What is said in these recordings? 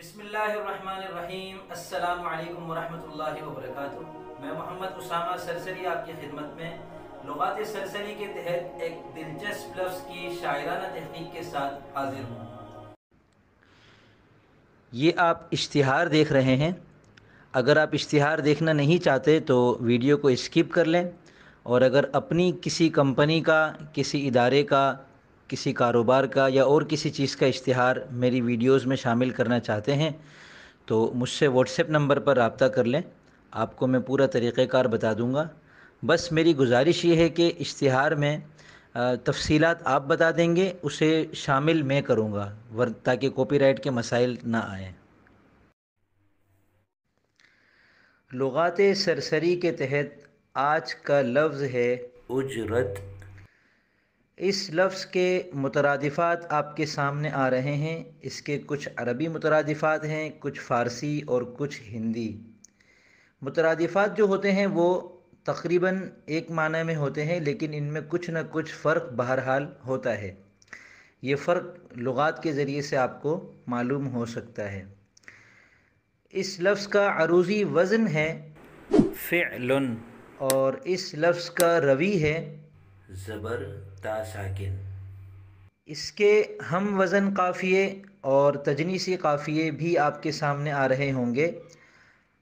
अस्सलाम मैं मोहम्मद उसामा सरसरी आपकी खिदमत में सरसरी के तहत एक दिलचस्प की शायराना तहकीक के साथ हाजिर हूँ ये आप इश्तिहार देख रहे हैं अगर आप इश्तिहार देखना नहीं चाहते तो वीडियो को स्किप कर लें और अगर अपनी किसी कंपनी का किसी इदारे का किसी कारोबार का या और किसी चीज़ का इश्तहार मेरी वीडियोस में शामिल करना चाहते हैं तो मुझसे व्हाट्सएप नंबर पर रबता कर लें आपको मैं पूरा तरीक़ेकार बता दूँगा बस मेरी गुजारिश ये है कि इश्तहार में तफसीलात आप बता देंगे उसे शामिल मैं करूँगा वर ताकि कॉपीराइट के मसाइल ना आएँ लगात सरसरी के तहत आज का लफ्ज़ है उजरत इस लफ्ज़ के मुतरदफ़ात आपके सामने आ रहे हैं इसके कुछ अरबी मुतरदफ़ात हैं कुछ फ़ारसी और कुछ हिंदी मुतरदफ़ात जो होते हैं वो तकरीबन एक माना में होते हैं लेकिन इनमें कुछ ना कुछ फ़र्क बहरहाल होता है ये फ़र्क लुगात के ज़रिए से आपको मालूम हो सकता है इस लफ्ज़ का अरूज़ी वज़न है फ़िलन और इस लफ्ज़ का रवी है ज़बर ता इसके हम वज़न काफ़िए और तजनीसी काफ़िए भी आपके सामने आ रहे होंगे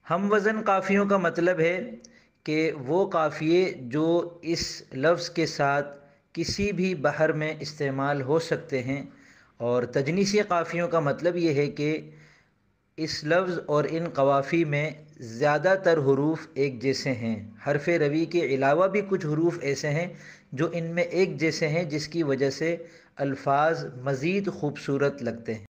हम वज़न काफ़ियों का मतलब है कि वो काफ़िए जो इस लफ्ज़ के साथ किसी भी बहर में इस्तेमाल हो सकते हैं और तजनीसी काफ़ियों का मतलब ये है कि इस लफ्ज़ और इन कवाफ़ी में ज़्यादातर हरूफ एक जैसे हैं हरफ रवि के अलावा भी कुछ हरूफ ऐसे हैं जो इनमें एक जैसे हैं जिसकी वजह से अल्फाज मज़ीद खूबसूरत लगते हैं